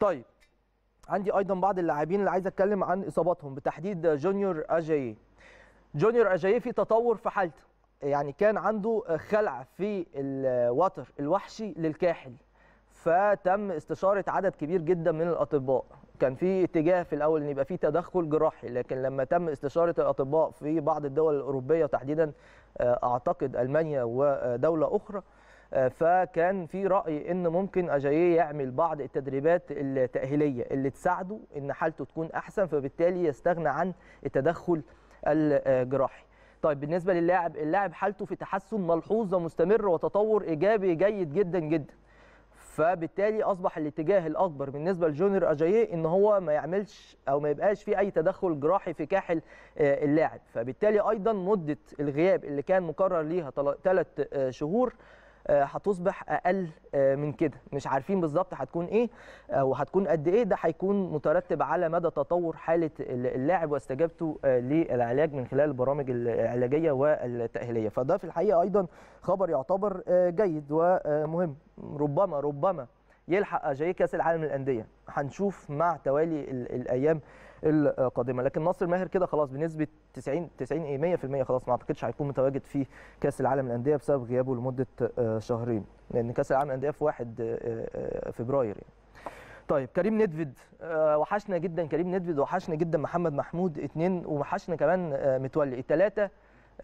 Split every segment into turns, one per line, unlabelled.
طيب عندي ايضا بعض اللاعبين اللي عايز اتكلم عن اصاباتهم بتحديد جونيور اجاي جونيور اجاي في تطور في حالته يعني كان عنده خلع في الوتر الوحشي للكاحل فتم استشاره عدد كبير جدا من الاطباء كان في اتجاه في الاول ان يبقى في تدخل جراحي لكن لما تم استشاره الاطباء في بعض الدول الاوروبيه وتحديدا آه، اعتقد المانيا ودوله اخرى آه، فكان في راي ان ممكن اجايه يعمل بعض التدريبات التاهيليه اللي تساعده ان حالته تكون احسن فبالتالي يستغنى عن التدخل الجراحي طيب بالنسبه للاعب اللاعب حالته في تحسن ملحوظه ومستمر وتطور ايجابي جيد جدا جدا فبالتالي اصبح الاتجاه الاكبر بالنسبه لجونيور اجاييه ان هو ما يعملش او ما يبقاش في اي تدخل جراحي في كاحل آه، اللاعب فبالتالي ايضا مده الغياب اللي كان مقرر ليها ثلاث آه، شهور آه، هتصبح اقل آه، من كده مش عارفين بالظبط هتكون ايه آه، وهتكون قد ايه ده هيكون مترتب على مدى تطور حاله اللاعب واستجابته للعلاج من خلال البرامج العلاجيه والتاهيليه فده في الحقيقه ايضا خبر يعتبر جيد ومهم ربما ربما يلحق اجاي كاس العالم للانديه هنشوف مع توالي الايام القادمه لكن ناصر ماهر كده خلاص بنسبه 90 90 100% خلاص ما اعتقدش هيكون متواجد في كاس العالم للانديه بسبب غيابه لمده آه، شهرين لان كاس العالم للانديه في 1 آه، آه، فبراير يعني. طيب كريم ندفد وحشنا جدا كريم ندفد وحشنا جدا محمد محمود اثنين وحشنا كمان متولي الثلاثه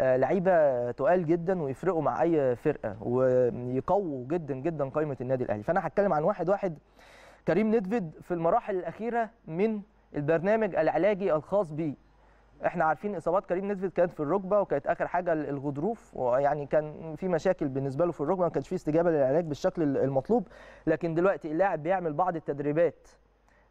لعيبه تقال جدا ويفرقوا مع اي فرقه ويقووا جدا جدا قائمه النادي الاهلي فانا هتكلم عن واحد واحد كريم ندفد في المراحل الاخيره من البرنامج العلاجي الخاص بيه احنا عارفين اصابات كريم نزفت كانت في الركبه وكانت اخر حاجه الغضروف ويعني كان في مشاكل بالنسبه له في الركبه ما كانش في استجابه للعلاج بالشكل المطلوب لكن دلوقتي اللاعب بيعمل بعض التدريبات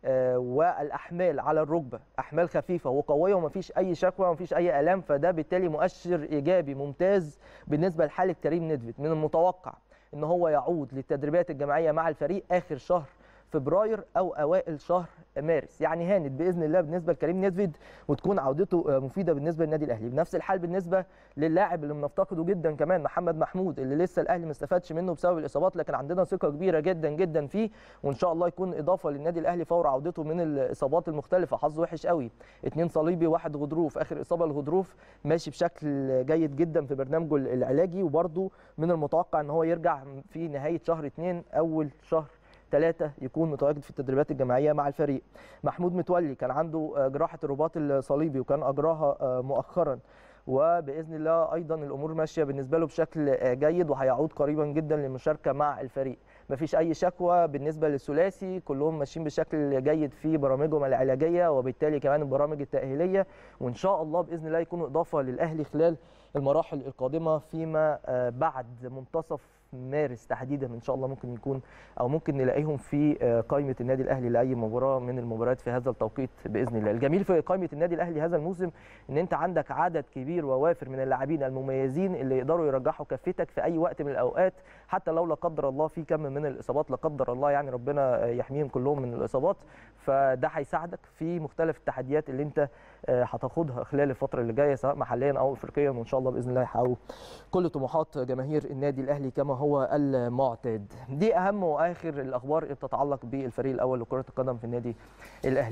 آه، والاحمال على الركبه احمال خفيفه وقويه ومفيش اي شكوى ومفيش اي الام فده بالتالي مؤشر ايجابي ممتاز بالنسبه لحاله كريم نيدفيد من المتوقع ان هو يعود للتدريبات الجماعيه مع الفريق اخر شهر فبراير او اوائل شهر مارس يعني هانت باذن الله بالنسبه لكريم نيدفيد وتكون عودته آه، مفيده بالنسبه للنادي الاهلي بنفس الحال بالنسبه للاعب اللي بنفتقده جدا كمان محمد محمود اللي لسه الاهلي ما استفادش منه بسبب الاصابات لكن عندنا ثقه كبيره جدا جدا فيه وان شاء الله يكون اضافه للنادي الاهلي فور عودته من الاصابات المختلفه حظه وحش قوي اثنين صليبي واحد غضروف اخر اصابه لغضروف ماشي بشكل جيد جدا في برنامجه العلاجي وبرده من المتوقع ان هو يرجع في نهايه شهر اثنين اول شهر ثلاثه يكون متواجد في التدريبات الجماعيه مع الفريق محمود متولي كان عنده آه، جراحه الرباط الصليبي وكان اجراها آه، مؤخرا وباذن الله ايضا الامور ماشيه بالنسبه له بشكل آه، جيد وهيعود قريبا جدا للمشاركه مع الفريق مفيش اي شكوى بالنسبه للثلاثي كلهم ماشيين بشكل جيد في برامجهم العلاجيه وبالتالي كمان البرامج التاهيليه وان شاء الله باذن الله يكونوا اضافه للاهلي خلال المراحل القادمه فيما بعد منتصف مارس تحديدا ان شاء الله ممكن يكون او ممكن نلاقيهم في آه، قائمه النادي الاهلي لاي مباراه من المباريات في هذا التوقيت باذن الله الجميل في قائمه النادي الاهلي هذا الموسم ان انت عندك عدد كبير ووافر من اللاعبين المميزين اللي يقدروا يرجحوا كفتك في اي وقت من الاوقات حتى لو لا قدر الله في كم من الاصابات لا قدر الله يعني ربنا آه، يحميهم كلهم من الاصابات فده هيساعدك في مختلف التحديات اللي انت آه، هتاخدها خلال الفتره اللي جايه سواء محليا او افريقيا وان شاء الله باذن الله يحققوا كل طموحات جماهير النادي الاهلي كما هو هو المعتاد دي اهم واخر الاخبار اللي بتتعلق بالفريق الاول لكره القدم في النادي الاهلي